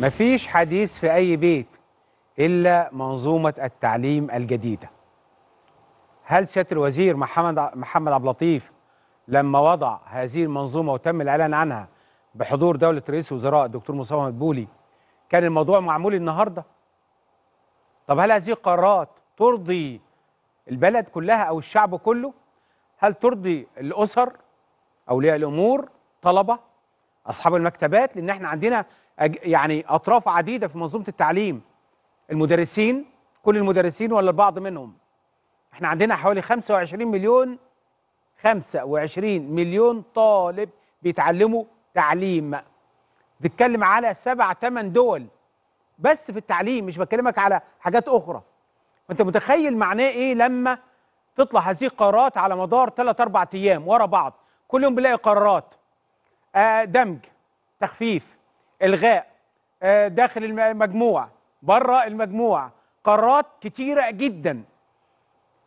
مفيش حديث في أي بيت إلا منظومة التعليم الجديدة هل سيادة الوزير محمد محمد عبد اللطيف لما وضع هذه المنظومة وتم الإعلان عنها بحضور دولة رئيس الوزراء الدكتور مصطفى مدبولي كان الموضوع معمول النهاردة طب هل هذه قرارات ترضي البلد كلها أو الشعب كله هل ترضي الأسر أولياء الأمور طلبة اصحاب المكتبات لان احنا عندنا يعني اطراف عديده في منظومه التعليم المدرسين كل المدرسين ولا البعض منهم احنا عندنا حوالي 25 مليون 25 مليون طالب بيتعلموا تعليم بتتكلم على سبع ثمان دول بس في التعليم مش بكلمك على حاجات اخرى انت متخيل معناه ايه لما تطلع هذه قرارات على مدار 3 4 ايام ورا بعض كل يوم بنلاقي قرارات آه، دمج تخفيف الغاء آه، داخل المجموع بره المجموع قرارات كتيره جدا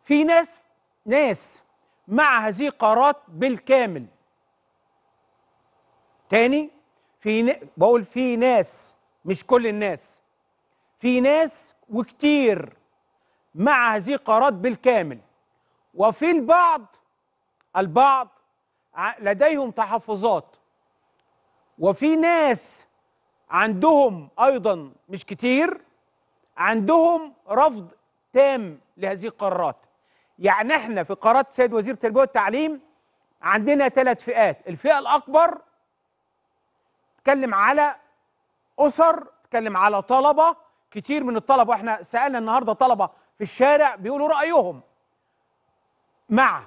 في ناس ناس مع هذه القرارات بالكامل تاني في ن... بقول في ناس مش كل الناس في ناس وكتير مع هذه القرارات بالكامل وفي البعض البعض لديهم تحفظات وفي ناس عندهم ايضا مش كتير عندهم رفض تام لهذه القرارات يعني احنا في قرارات سيد وزير التربيه والتعليم عندنا ثلاث فئات الفئه الاكبر تكلم على اسر تكلم على طلبه كتير من الطلبه واحنا سالنا النهارده طلبه في الشارع بيقولوا رايهم مع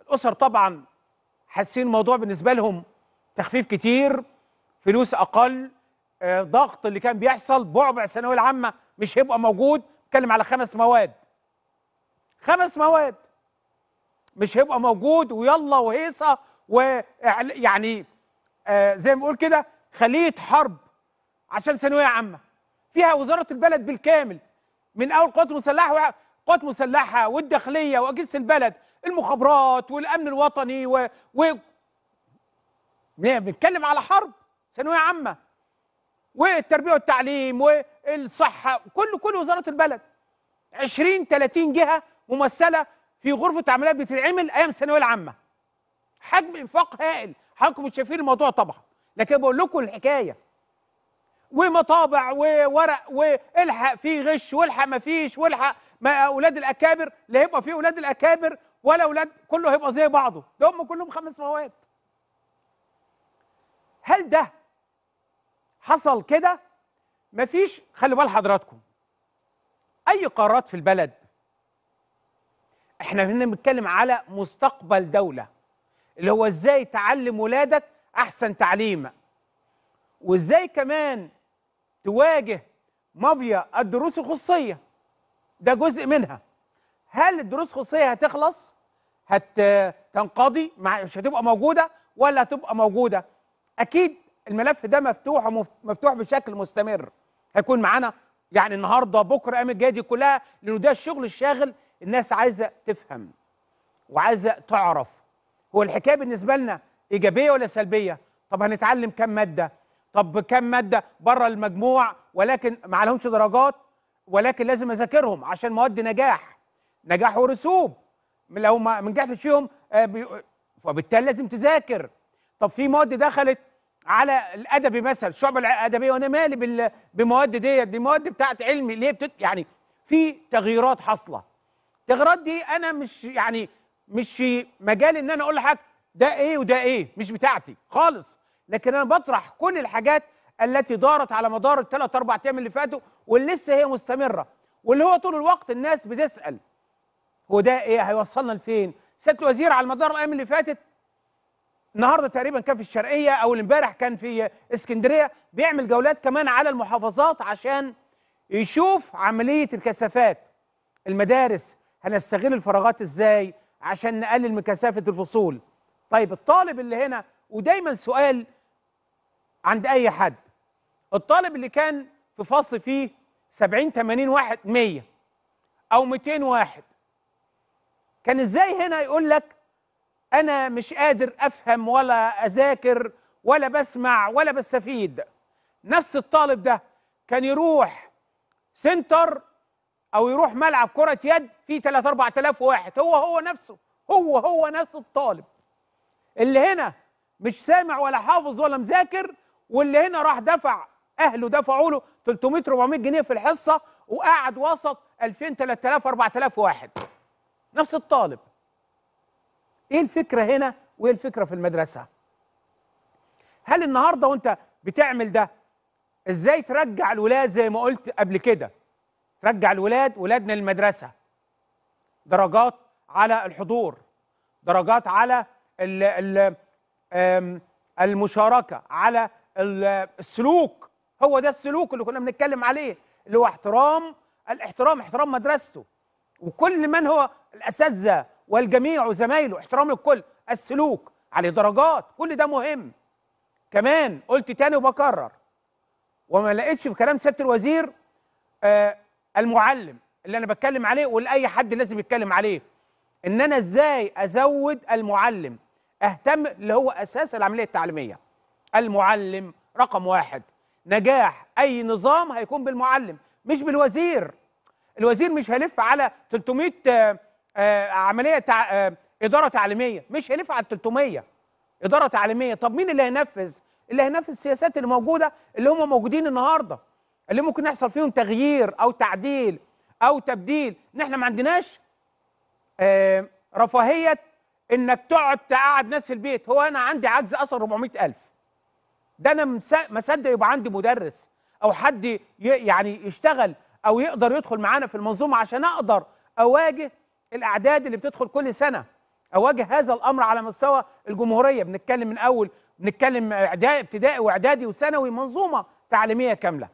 الاسر طبعا حاسين الموضوع بالنسبه لهم تخفيف كتير فلوس اقل آه، ضغط اللي كان بيحصل بعبع الثانويه العامه مش هيبقى موجود اتكلم على خمس مواد خمس مواد مش هيبقى موجود ويلا وهيصه ويعني آه، زي ما بنقول كده خليه حرب عشان ثانويه عامه فيها وزاره البلد بالكامل من اول قوات مسلحه قوات مسلحه والداخليه واجهزه البلد المخابرات والامن الوطني و... و... بنتكلم على حرب ثانويه عامه والتربيه والتعليم والصحه كل كل وزارات البلد 20 30 جهه ممثله في غرفه عمليات بتتعمل ايام الثانويه العامه حجم انفاق هائل حضراتكم شايفين الموضوع طبعا لكن بقول لكم الحكايه ومطابع وورق والحق في غش والحق ما فيش والحق ما اولاد الاكابر لا هيبقى في اولاد الاكابر ولا اولاد كله هيبقى زي بعضه ده هم كلهم خمس مواد هل ده حصل كده مفيش خلي بال حضراتكم اي قرارات في البلد احنا هنا بنتكلم على مستقبل دوله اللي هو ازاي تعلم ولادك احسن تعليم وازاي كمان تواجه مافيا الدروس الخصوصيه ده جزء منها هل الدروس الخصوصيه هتخلص هتنقضي مش هتبقى موجوده ولا هتبقى موجوده اكيد الملف ده مفتوح ومفتوح بشكل مستمر هيكون معانا يعني النهارده بكره ايام الجايه دي كلها لانه ده الشغل الشاغل الناس عايزه تفهم وعايزه تعرف هو الحكايه بالنسبه لنا ايجابيه ولا سلبيه طب هنتعلم كم ماده طب كم ماده بره المجموع ولكن ما عليهمش درجات ولكن لازم اذاكرهم عشان مواد نجاح نجاح ورسوب لو ما نجحتش فيهم وبالتالي آه، لازم تذاكر طب في مواد دخلت على الادبي مثلا الشعب الادبيه وانا مالي بالمواد ديت دي مواد بتاعت علمي ليه بتت... يعني في تغييرات حاصله التغييرات دي انا مش يعني مش في مجال ان انا اقول لحضرتك ده ايه وده ايه مش بتاعتي خالص لكن انا بطرح كل الحاجات التي دارت على مدار الثلاث اربع ايام اللي فاتوا واللي لسه هي مستمره واللي هو طول الوقت الناس بتسال هو ده ايه هيوصلنا لفين سياده الوزير على مدار الايام اللي فاتت النهارده تقريبا كان في الشرقيه او امبارح كان في اسكندريه بيعمل جولات كمان على المحافظات عشان يشوف عمليه الكثافات المدارس هنستغل الفراغات ازاي عشان نقلل من كثافه الفصول طيب الطالب اللي هنا ودايما سؤال عند اي حد الطالب اللي كان في فصل فيه 70 80 واحد 100 او 200 واحد كان ازاي هنا يقول لك انا مش قادر افهم ولا اذاكر ولا بسمع ولا بستفيد نفس الطالب ده كان يروح سنتر او يروح ملعب كره يد فيه 3 4000 واحد هو هو نفسه هو هو نفس الطالب اللي هنا مش سامع ولا حافظ ولا مذاكر واللي هنا راح دفع اهله دفعوا له 300 400 جنيه في الحصه وقعد وسط 2000 3000 4000 واحد نفس الطالب ايه الفكره هنا وايه الفكره في المدرسه هل النهارده وانت بتعمل ده ازاي ترجع الولاد زي ما قلت قبل كده ترجع الولاد ولادنا للمدرسه درجات على الحضور درجات على الـ الـ المشاركه على السلوك هو ده السلوك اللي كنا بنتكلم عليه اللي هو احترام الاحترام احترام مدرسته وكل من هو الاساتذه والجميع وزمايله احترام الكل السلوك عليه درجات كل ده مهم كمان قلت تاني وبكرر وما لقيتش في كلام سياده الوزير آه المعلم اللي انا بتكلم عليه ولاي حد لازم يتكلم عليه ان انا ازاي ازود المعلم اهتم اللي هو اساس العمليه التعليميه المعلم رقم واحد نجاح اي نظام هيكون بالمعلم مش بالوزير الوزير مش هيلف على 300 آه، عمليه تع... آه، اداره تعليميه مش هينفع على ال 300 اداره تعليميه طب مين اللي هينفذ اللي هينفذ السياسات اللي موجوده اللي هم موجودين النهارده اللي ممكن يحصل فيهم تغيير او تعديل او تبديل ان احنا ما عندناش آه رفاهيه انك تقعد تقعد ناس في البيت هو انا عندي عجز اصلا 400000 ده انا ما اصدق يبقى عندي مدرس او حد يعني يشتغل او يقدر يدخل معانا في المنظومه عشان اقدر اواجه الاعداد اللي بتدخل كل سنه اواجه هذا الامر على مستوى الجمهوريه بنتكلم من اول بنتكلم اعدادي ابتدائي واعدادي وثانوي منظومه تعليميه كامله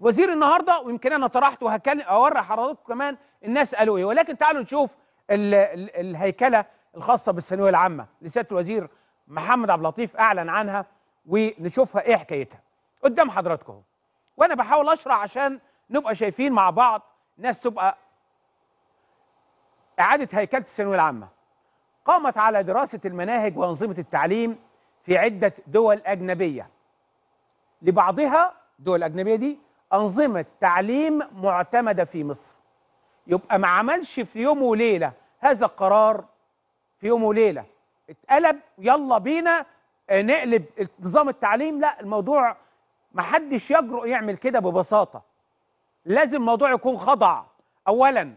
وزير النهارده ويمكن انا طرحت وهكلم اوري حضراتكم كمان الناس قالوا ايه ولكن تعالوا نشوف ال ال الهيكله الخاصه بالثانويه العامه لسياده الوزير محمد عبد اللطيف اعلن عنها ونشوفها ايه حكايتها قدام حضراتكم وانا بحاول اشرح عشان نبقى شايفين مع بعض ناس تبقى إعادة هيكلة الثانوية العامة قامت على دراسة المناهج وأنظمة التعليم في عدة دول أجنبية لبعضها دول أجنبية دي أنظمة تعليم معتمدة في مصر يبقى ما عملش في يوم وليلة هذا القرار في يوم وليلة اتقلب يلا بينا آه، نقلب نظام التعليم لا الموضوع ما حدش يجرؤ يعمل كده ببساطة لازم الموضوع يكون خضع أولا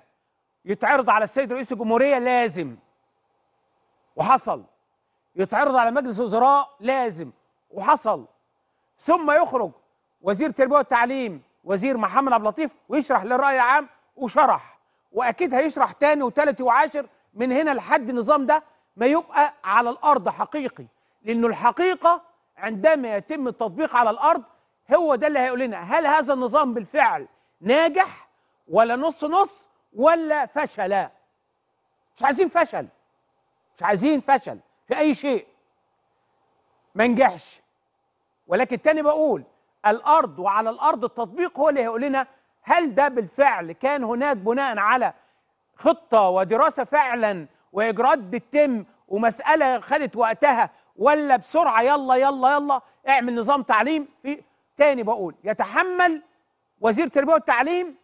يتعرض على السيد رئيس الجمهوريه لازم وحصل يتعرض على مجلس الوزراء لازم وحصل ثم يخرج وزير التربيه والتعليم وزير محمد عبد اللطيف ويشرح للراي العام وشرح واكيد هيشرح تاني وتالت وعاشر من هنا لحد النظام ده ما يبقى على الارض حقيقي لانه الحقيقه عندما يتم التطبيق على الارض هو ده اللي هيقول لنا هل هذا النظام بالفعل ناجح ولا نص نص ولا فشلا مش عايزين فشل مش عايزين فشل في أي شيء ما نجحش ولكن تاني بقول الأرض وعلى الأرض التطبيق هو اللي هيقول لنا هل ده بالفعل كان هناك بناء على خطة ودراسة فعلا وإجراءات بتتم ومسألة خدت وقتها ولا بسرعة يلا يلا يلا اعمل نظام تعليم في تاني بقول يتحمل وزير التربية والتعليم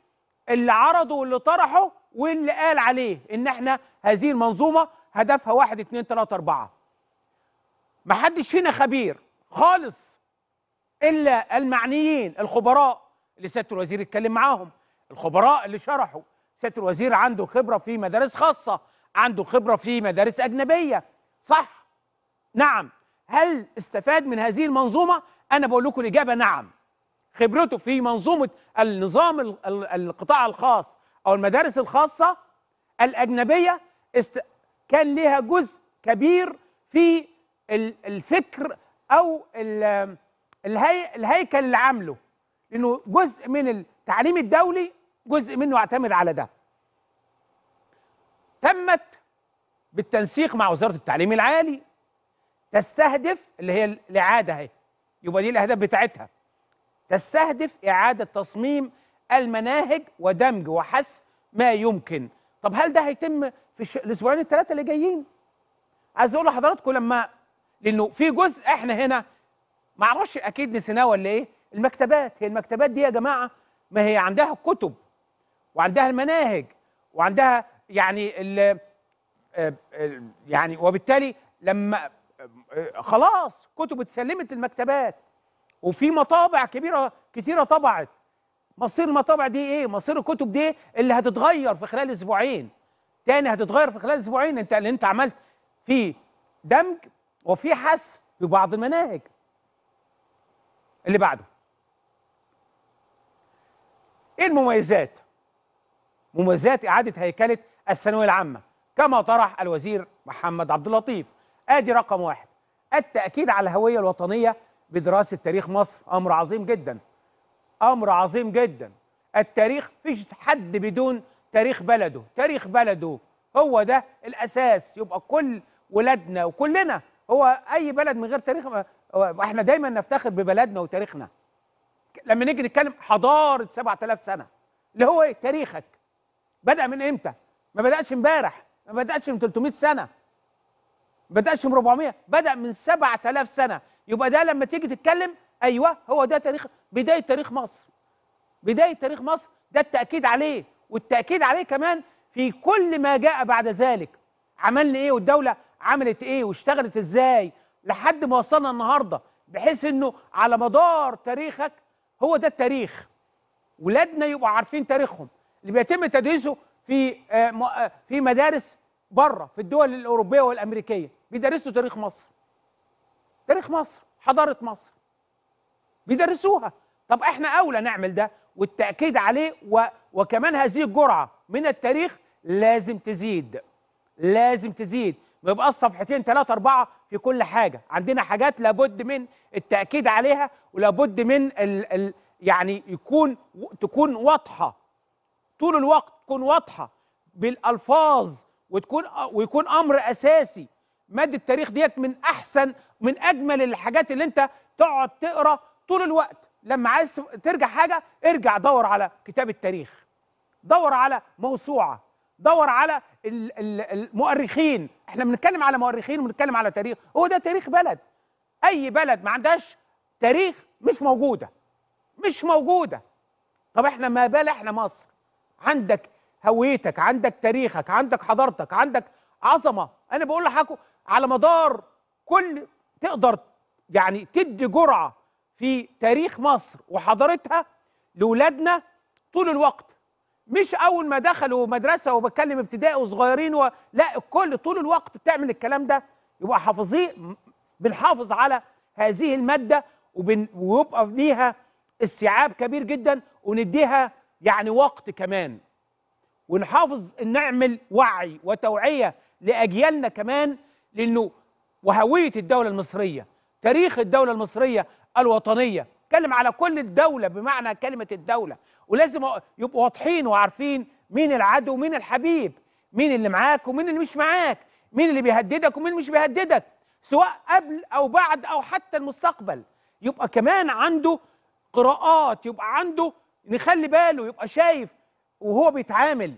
اللي عرضه واللي طرحه واللي قال عليه ان احنا هذه المنظومه هدفها 1 2 3 4 ما حدش فينا خبير خالص الا المعنيين الخبراء اللي سياده الوزير اتكلم معاهم الخبراء اللي شرحوا سياده الوزير عنده خبره في مدارس خاصه عنده خبره في مدارس اجنبيه صح نعم هل استفاد من هذه المنظومه انا بقول لكم الاجابه نعم خبرته في منظومه النظام القطاع الخاص او المدارس الخاصه الاجنبيه است... كان لها جزء كبير في الفكر او الهي... الهيكل اللي عامله لانه جزء من التعليم الدولي جزء منه اعتمد على ده تمت بالتنسيق مع وزاره التعليم العالي تستهدف اللي هي الاعاده اهي يبقى دي الاهداف بتاعتها تستهدف إعادة تصميم المناهج ودمج وحسم ما يمكن طب هل ده هيتم في الأسبوعين الثلاثة اللي جايين؟ عايز أقول لحضراتكم لما لأنه في جزء إحنا هنا معرفش أكيد نسيناه ولا إيه المكتبات هي المكتبات دي يا جماعة ما هي عندها الكتب وعندها المناهج وعندها يعني ال آه، يعني وبالتالي لما آه، آه، خلاص كتب اتسلمت المكتبات وفي مطابع كبيره كثيره طبعت مصير المطابع دي ايه مصير الكتب دي اللي هتتغير في خلال اسبوعين تاني هتتغير في خلال اسبوعين انت اللي انت عملت في دمج وفي حذف في بعض المناهج اللي بعده ايه المميزات مميزات اعاده هيكله الثانويه العامه كما طرح الوزير محمد عبد اللطيف ادي رقم واحد التاكيد على الهويه الوطنيه بدراسه تاريخ مصر امر عظيم جدا امر عظيم جدا التاريخ فيش حد بدون تاريخ بلده تاريخ بلده هو ده الاساس يبقى كل ولادنا وكلنا هو اي بلد من غير تاريخ احنا دايما نفتخر ببلدنا وتاريخنا لما نيجي نتكلم حضاره 7000 سنه اللي هو ايه تاريخك بدا من امتى ما بداش امبارح ما بداش من 300 سنه ما بداش من 400 بدا من 7000 سنه يبقى ده لما تيجي تتكلم ايوه هو ده تاريخ بدايه تاريخ مصر بدايه تاريخ مصر ده التاكيد عليه والتاكيد عليه كمان في كل ما جاء بعد ذلك عملنا ايه والدوله عملت ايه واشتغلت ازاي لحد ما وصلنا النهارده بحيث انه على مدار تاريخك هو ده التاريخ ولادنا يبقوا عارفين تاريخهم اللي بيتم تدريسه في آه، آه، في مدارس بره في الدول الاوروبيه والامريكيه بيدرسوا تاريخ مصر تاريخ مصر حضاره مصر بيدرسوها طب احنا اولى نعمل ده والتاكيد عليه و... وكمان هذه الجرعه من التاريخ لازم تزيد لازم تزيد ما يبقاش صفحتين ثلاثة أربعة في كل حاجة عندنا حاجات لابد من التأكيد عليها ولابد من ال ال يعني يكون تكون واضحة طول الوقت تكون واضحة بالألفاظ وتكون ويكون أمر أساسي ماده التاريخ ديت من احسن من اجمل الحاجات اللي انت تقعد تقرا طول الوقت لما عايز ترجع حاجه ارجع دور على كتاب التاريخ دور على موسوعه دور على المؤرخين احنا بنتكلم على مؤرخين وبنتكلم على تاريخ هو ده تاريخ بلد اي بلد ما عندهاش تاريخ مش موجوده مش موجوده طب احنا ما بال احنا مصر عندك هويتك عندك تاريخك عندك حضارتك عندك عظمه انا بقول لحضراتكم على مدار كل تقدر يعني تدي جرعه في تاريخ مصر وحضارتها لاولادنا طول الوقت مش اول ما دخلوا مدرسه وبتكلم ابتدائي وصغيرين و... لا الكل طول الوقت بتعمل الكلام ده يبقى حافظين بنحافظ على هذه الماده وبن... ويبقى ليها استيعاب كبير جدا ونديها يعني وقت كمان ونحافظ نعمل وعي وتوعيه لاجيالنا كمان لأنه وهوية الدولة المصرية تاريخ الدولة المصرية الوطنية اتكلم على كل الدولة بمعنى كلمة الدولة ولازم يبقوا واضحين وعارفين مين العدو ومين الحبيب مين اللي معاك ومين اللي مش معاك مين اللي بيهددك ومين مش بيهددك سواء قبل أو بعد أو حتى المستقبل يبقى كمان عنده قراءات يبقى عنده نخلي باله يبقى شايف وهو بيتعامل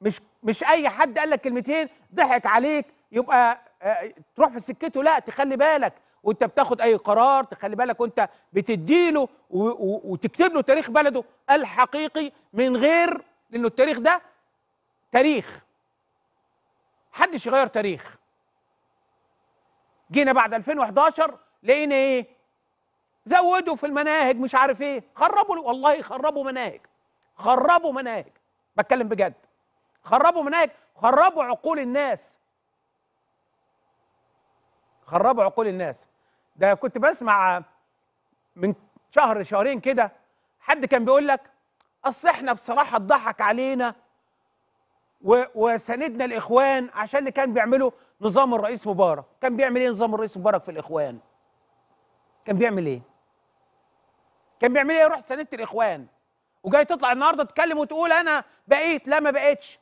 مش مش اي حد قال لك كلمتين ضحك عليك يبقى تروح في سكته لا تخلي بالك وانت بتاخد اي قرار تخلي بالك وانت بتديله وتكتب له تاريخ بلده الحقيقي من غير لانه التاريخ ده تاريخ محدش يغير تاريخ جينا بعد 2011 لقينا ايه زودوا في المناهج مش عارف ايه خربوا والله خربوا مناهج خربوا مناهج بتكلم بجد خربوا مناهج خربوا عقول الناس خربوا عقول الناس ده كنت بسمع من شهر شهرين كده حد كان بيقول لك اصل احنا بصراحه اتضحك علينا وساندنا الاخوان عشان اللي كان بيعمله نظام الرئيس مبارك كان بيعمل ايه نظام الرئيس مبارك في الاخوان كان بيعمل ايه كان بيعمل ايه يروح ساندت الاخوان وجاي تطلع النهارده تتكلم وتقول انا بقيت لا ما بقتش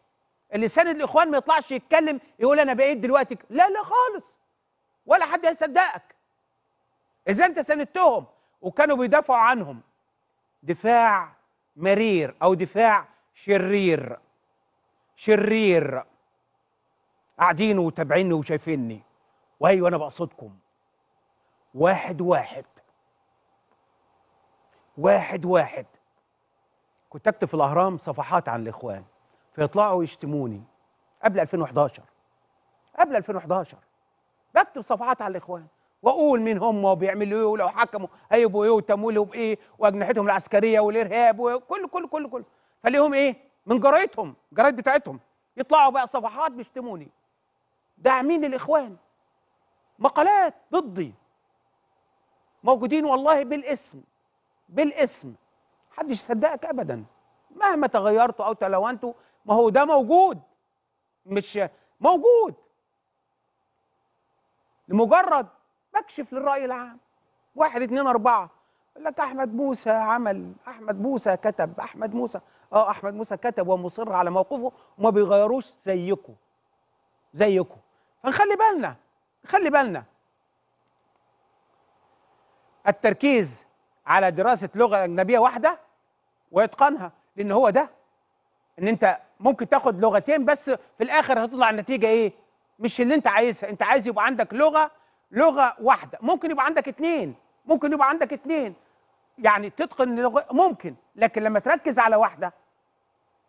اللي ساند الاخوان ما يطلعش يتكلم يقول انا بقيت دلوقتي لا لا خالص ولا حد هيصدقك اذا انت ساندتهم وكانوا بيدافعوا عنهم دفاع مرير او دفاع شرير شرير قاعدين وتابعيني وشايفيني وايوه انا بقصدكم واحد واحد واحد واحد كنت اكتب في الاهرام صفحات عن الاخوان فيطلعوا يشتموني قبل 2011 قبل 2011 بكتب صفحات على الاخوان واقول مين هم وبيعملوا ايه ولو حكموا هيبقوا ايه وتمويلهم بايه واجنحتهم العسكريه والارهاب وكل كل كل كل فليهم ايه من جرايدهم الجرايد بتاعتهم يطلعوا بقى صفحات بيشتموني داعمين للاخوان مقالات ضدي موجودين والله بالاسم بالاسم محدش يصدقك ابدا مهما تغيرتوا او تلونتوا ما هو ده موجود مش موجود لمجرد بكشف للراي العام واحد اتنين اربعه يقول لك احمد موسى عمل احمد موسى كتب احمد موسى اه احمد موسى كتب ومصر على موقفه وما بيغيروش زيكم زيكم فنخلي بالنا نخلي بالنا التركيز على دراسه لغه اجنبيه واحده واتقانها لان هو ده ان انت ممكن تاخد لغتين بس في الاخر هتطلع النتيجه ايه مش اللي انت عايزها انت عايز يبقى عندك لغه لغه واحده ممكن يبقى عندك اتنين ممكن يبقى عندك اتنين يعني تتقن لغه ممكن لكن لما تركز على واحده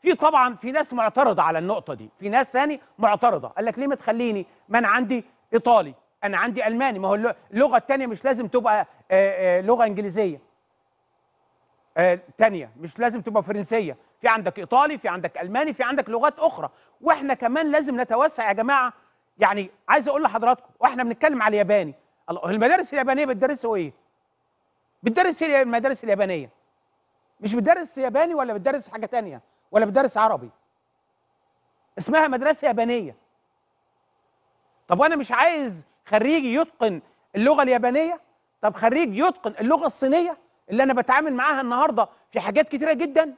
في طبعا في ناس معترضه على النقطه دي في ناس ثاني معترضه قال لك ليه ما تخليني ما انا عندي ايطالي انا عندي الماني ما هو اللغه الثانيه مش لازم تبقى آآ آه، آآ آه، لغه انجليزيه ثانيه آه، مش لازم تبقى فرنسيه في عندك ايطالي في عندك الماني في عندك لغات اخرى واحنا كمان لازم نتوسع يا جماعه يعني عايز اقول لحضراتكم واحنا بنتكلم على الياباني المدارس اليابانيه بتدرسوا ايه؟ بتدرس المدارس اليابانيه مش بتدرس ياباني ولا بتدرس حاجه ثانيه ولا بتدرس عربي اسمها مدرسه يابانيه طب وانا مش عايز خريج يتقن اللغه اليابانيه طب خريج يتقن اللغه الصينيه اللي انا بتعامل معاها النهارده في حاجات كتيره جدا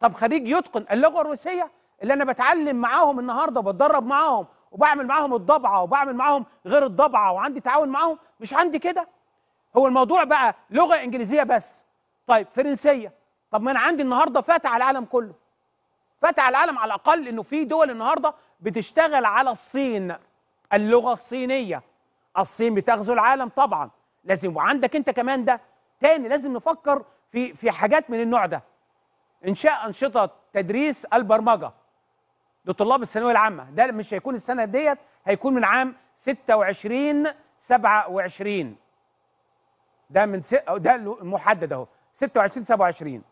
طب خريج يتقن اللغه الروسيه اللي انا بتعلم معاهم النهارده وبتدرب معاهم وبعمل معاهم الضبعه وبعمل معاهم غير الضبعه وعندي تعاون معاهم مش عندي كده هو الموضوع بقى لغه انجليزيه بس طيب فرنسيه طب ما انا عندي النهارده فات على العالم كله فات على العالم على الاقل انه في دول النهارده بتشتغل على الصين اللغه الصينيه الصين بتغزو العالم طبعا لازم وعندك انت كمان ده تاني لازم نفكر في في حاجات من النوع ده انشاء انشطه تدريس البرمجه لطلاب الثانويه العامه ده مش هيكون السنه ديت هيكون من عام 26 27 ده من س... ده المحدد اهو 26 27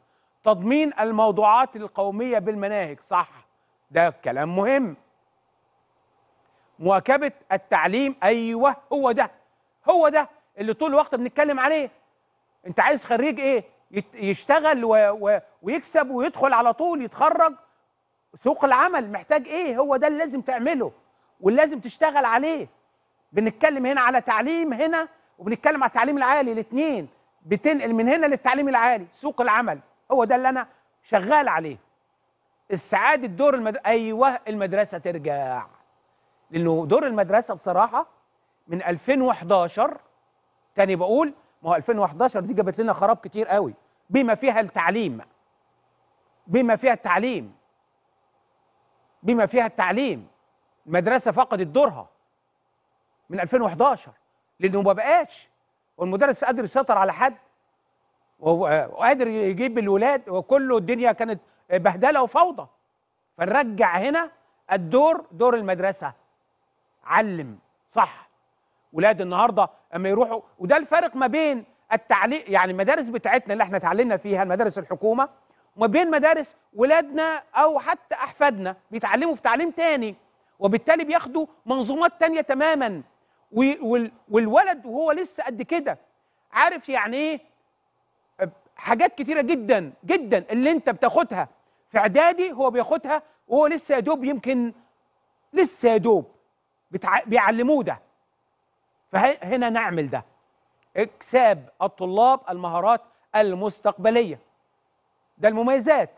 تضمين الموضوعات القوميه بالمناهج صح ده كلام مهم مواكبه التعليم ايوه هو ده هو ده اللي طول الوقت بنتكلم عليه انت عايز خريج ايه يشتغل و... و... ويكسب ويدخل على طول يتخرج سوق العمل محتاج ايه هو ده اللي لازم تعمله واللي لازم تشتغل عليه بنتكلم هنا على تعليم هنا وبنتكلم على التعليم العالي الاثنين بتنقل من هنا للتعليم العالي سوق العمل هو ده اللي انا شغال عليه السعادة دور المد... ايوه المدرسه ترجع لانه دور المدرسه بصراحه من 2011 تاني بقول ما هو 2011 دي جابت لنا خراب كتير قوي بما فيها التعليم بما فيها التعليم بما فيها التعليم المدرسة فقدت دورها من 2011 لأنه ما بقاش والمدرس قادر يسيطر على حد وقادر يجيب الولاد وكله الدنيا كانت بهدلة وفوضى فنرجع هنا الدور دور المدرسة علم صح ولاد النهارده اما يروحوا وده الفرق ما بين التعليم يعني المدارس بتاعتنا اللي احنا تعلمنا فيها المدارس الحكومه وما بين مدارس ولادنا او حتى احفادنا بيتعلموا في تعليم تاني وبالتالي بياخدوا منظومات تانية تماما والولد وهو لسه قد كده عارف يعني ايه حاجات كتيرة جدا جدا اللي انت بتاخدها في اعدادي هو بياخدها وهو لسه يا دوب يمكن لسه يا دوب بيعلموه ده فهنا نعمل ده اكساب الطلاب المهارات المستقبليه ده المميزات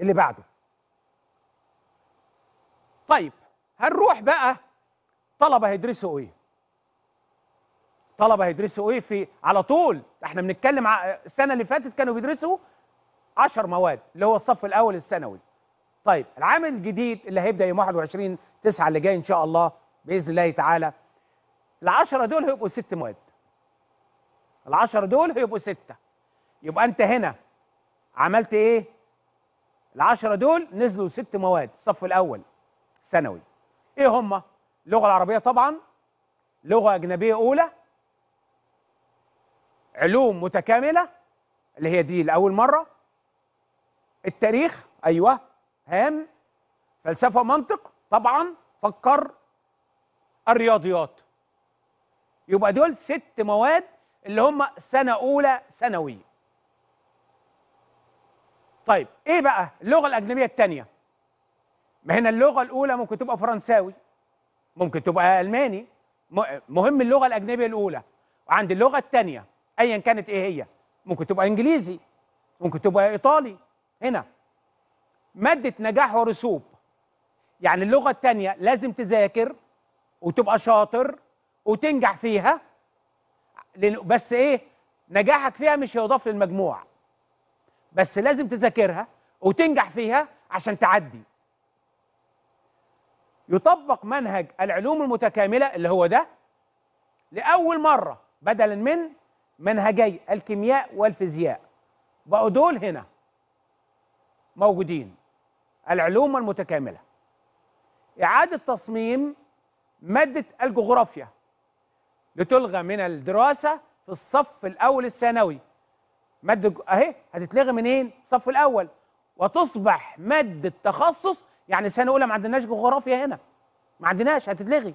اللي بعده طيب هنروح بقى طلبه هيدرسوا ايه طلبه هيدرسوا ايه في على طول احنا بنتكلم السنه اللي فاتت كانوا بيدرسوا 10 مواد اللي هو الصف الاول الثانوي طيب العام الجديد اللي هيبدا يوم 21 9 اللي جاي ان شاء الله باذن الله تعالى العشرة دول هيبقوا ست مواد العشرة دول هيبقوا ستة يبقى انت هنا عملت ايه العشرة دول نزلوا ست مواد الصف الاول ثانوي ايه هما اللغه العربيه طبعا لغه اجنبيه اولى علوم متكامله اللي هي دي لاول مره التاريخ ايوه هام فلسفه ومنطق طبعا فكر الرياضيات يبقى دول ست مواد اللي هم سنه اولى ثانوي طيب ايه بقى اللغه الاجنبيه الثانيه ما هنا اللغه الاولى ممكن تبقى فرنساوي ممكن تبقى الماني مهم اللغه الاجنبيه الاولى وعند اللغه الثانيه ايا كانت ايه هي ممكن تبقى انجليزي ممكن تبقى ايطالي هنا ماده نجاح ورسوب يعني اللغه الثانيه لازم تذاكر وتبقى شاطر وتنجح فيها بس ايه نجاحك فيها مش هيضاف للمجموع بس لازم تذاكرها وتنجح فيها عشان تعدي يطبق منهج العلوم المتكاملة اللي هو ده لأول مرة بدلا من منهجي الكيمياء والفيزياء بقوا دول هنا موجودين العلوم المتكاملة إعادة تصميم مادة الجغرافيا لتلغى من الدراسة في الصف الأول الثانوي ماده اهي هتتلغي منين؟ الصف الاول وتصبح ماده تخصص يعني سنه اولى ما عندناش جغرافيا هنا ما عندناش هتتلغي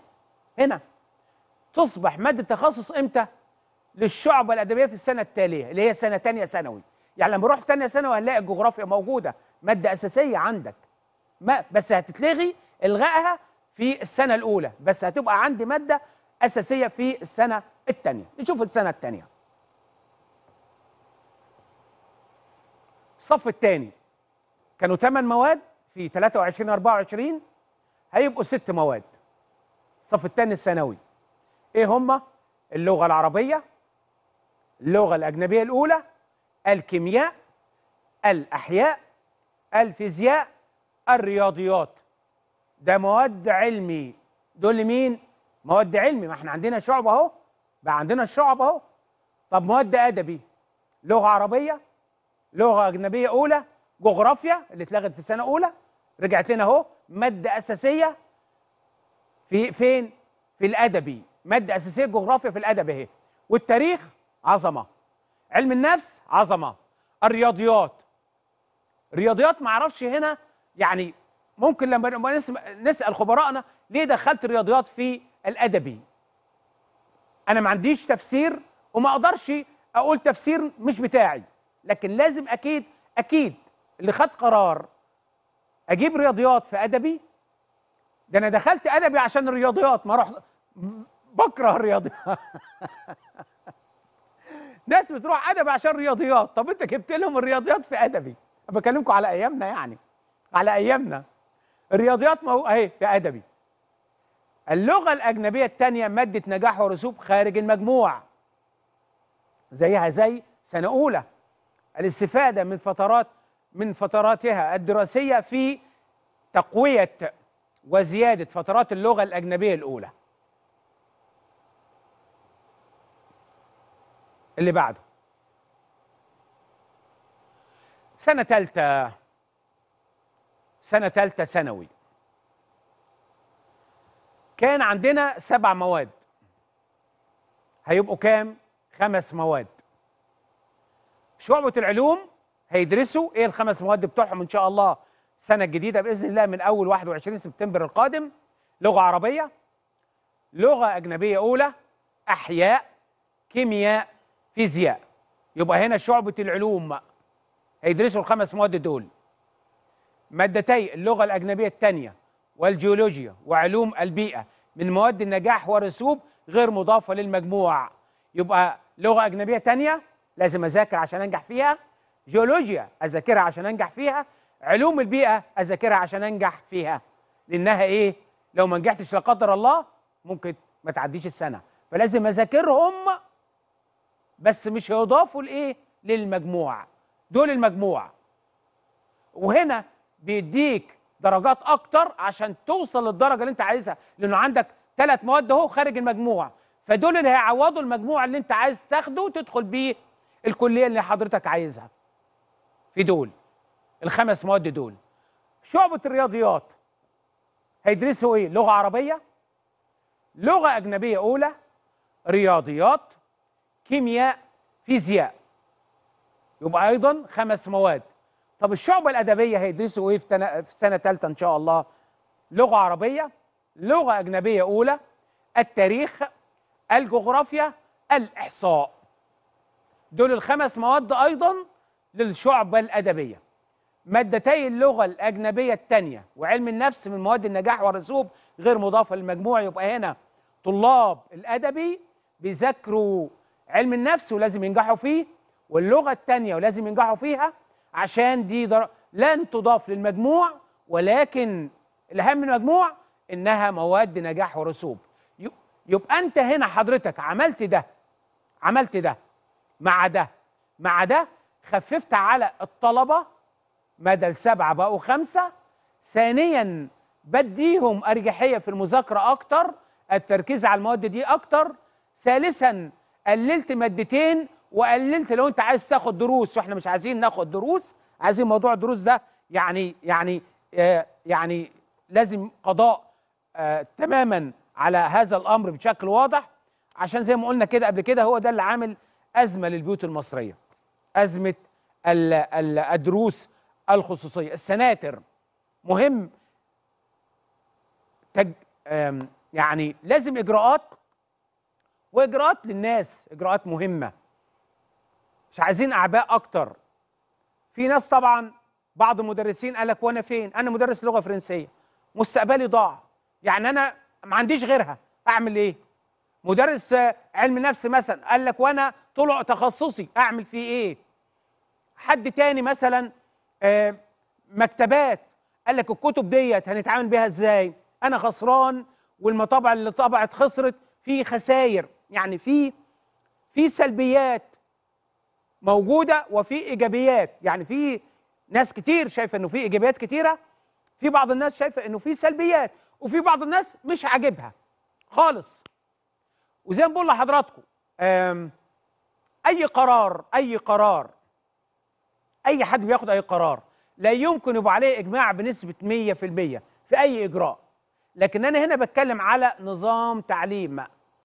هنا تصبح ماده تخصص امتى؟ للشعبه الادبيه في السنه التاليه اللي هي سنه ثانيه ثانوي يعني لما اروح ثانيه ثانوي هنلاقي الجغرافيا موجوده ماده اساسيه عندك ما بس هتتلغي الغائها في السنه الاولى بس هتبقى عندي ماده اساسيه في السنه الثانيه نشوف السنه الثانيه الصف الثاني كانوا 8 مواد في 23 24 هيبقوا ست مواد الصف الثاني الثانوي ايه هما اللغه العربيه اللغه الاجنبيه الاولى الكيمياء الاحياء الفيزياء الرياضيات ده مواد علمي دول مين مواد علمي ما احنا عندنا شعب اهو بقى عندنا الشعب اهو طب مواد ادبي لغه عربيه لغه اجنبيه اولى جغرافيا اللي اتلغت في السنه اولى رجعت لنا اهو ماده اساسيه في فين في الادبي ماده اساسيه جغرافيا في الادب اهي والتاريخ عظمه علم النفس عظمه الرياضيات الرياضيات ما اعرفش هنا يعني ممكن لما نسال خبرائنا ليه دخلت الرياضيات في الادبي انا ما عنديش تفسير وما اقدرش اقول تفسير مش بتاعي لكن لازم اكيد اكيد اللي خد قرار اجيب رياضيات في ادبي ده انا دخلت ادبي عشان الرياضيات ما اروح بكره الرياضيات ناس بتروح ادبي عشان رياضيات طب انت جبت لهم الرياضيات في ادبي بكلمكم على ايامنا يعني على ايامنا الرياضيات ما هو اهي في ادبي اللغه الاجنبيه الثانيه ماده نجاح ورسوب خارج المجموع زيها زي سنه اولى الاستفادة من فترات من فتراتها الدراسية في تقوية وزيادة فترات اللغة الأجنبية الأولى اللي بعده سنة ثالثه سنة ثالثه ثانوي كان عندنا سبع مواد هيبقوا كام؟ خمس مواد شعبة العلوم هيدرسوا ايه الخمس مواد بتوعهم ان شاء الله السنة الجديدة بإذن الله من أول 21 سبتمبر القادم لغة عربية لغة أجنبية أولى أحياء كيمياء فيزياء يبقى هنا شعبة العلوم هيدرسوا الخمس مواد دول مادتي اللغة الأجنبية الثانية والجيولوجيا وعلوم البيئة من مواد النجاح ورسوب غير مضافة للمجموع يبقى لغة أجنبية ثانية لازم اذاكر عشان انجح فيها جيولوجيا اذاكرها عشان انجح فيها علوم البيئه اذاكرها عشان انجح فيها لانها ايه لو ما نجحتش لا قدر الله ممكن ما تعديش السنه فلازم اذاكرهم بس مش هيضافوا لايه للمجموع دول المجموع وهنا بيديك درجات اكتر عشان توصل للدرجه اللي انت عايزها لانه عندك ثلاث مواد اهو خارج المجموع فدول اللي هيعوضوا المجموع اللي انت عايز تاخده وتدخل بيه الكليه اللي حضرتك عايزها في دول الخمس مواد دول شعبه الرياضيات هيدرسوا ايه لغه عربيه لغه اجنبيه اولى رياضيات كيمياء فيزياء يبقى ايضا خمس مواد طب الشعبه الادبيه هيدرسوا ايه في, في سنه ثالثه ان شاء الله لغه عربيه لغه اجنبيه اولى التاريخ الجغرافيا الاحصاء دول الخمس مواد أيضا للشعبة الأدبية مادتي اللغة الأجنبية الثانية وعلم النفس من مواد النجاح والرسوب غير مضافة للمجموع يبقى هنا طلاب الأدبي بيذاكروا علم النفس ولازم ينجحوا فيه واللغة الثانية ولازم ينجحوا فيها عشان دي در... لن تضاف للمجموع ولكن الأهم من المجموع إنها مواد نجاح ورسوب يبقى أنت هنا حضرتك عملت ده عملت ده مع ده مع ده خففت على الطلبة بدل سبعة بقوا خمسة ثانيا بديهم أرجحية في المذاكرة أكتر التركيز على المواد دي أكتر ثالثا قللت مادتين وقللت لو أنت عايز تاخد دروس وإحنا مش عايزين ناخد دروس عايزين موضوع الدروس ده يعني يعني آه، يعني لازم قضاء آه، تماما على هذا الأمر بشكل واضح عشان زي ما قلنا كده قبل كده هو ده اللي عامل أزمة للبيوت المصرية أزمة الدروس الخصوصية السناتر مهم تج... يعني لازم إجراءات وإجراءات للناس إجراءات مهمة مش عايزين أعباء أكتر في ناس طبعا بعض المدرسين قال لك وأنا فين أنا مدرس لغة فرنسية مستقبلي ضاع يعني أنا ما عنديش غيرها أعمل إيه مدرس علم نفس مثلا قال لك وانا طلع تخصصي اعمل فيه ايه حد تاني مثلا آه، مكتبات قال لك الكتب ديت هنتعامل بيها ازاي انا خسران والمطابع اللي طبعت خسرت في خساير يعني في في سلبيات موجوده وفي ايجابيات يعني في ناس كتير شايفه انه في ايجابيات كتيره في بعض الناس شايفه انه في سلبيات وفي بعض الناس مش عاجبها خالص وزي ما بقول لحضراتكم اي قرار اي قرار اي حد بياخد اي قرار لا يمكن يبقى عليه اجماع بنسبه 100% في اي اجراء لكن انا هنا بتكلم على نظام تعليم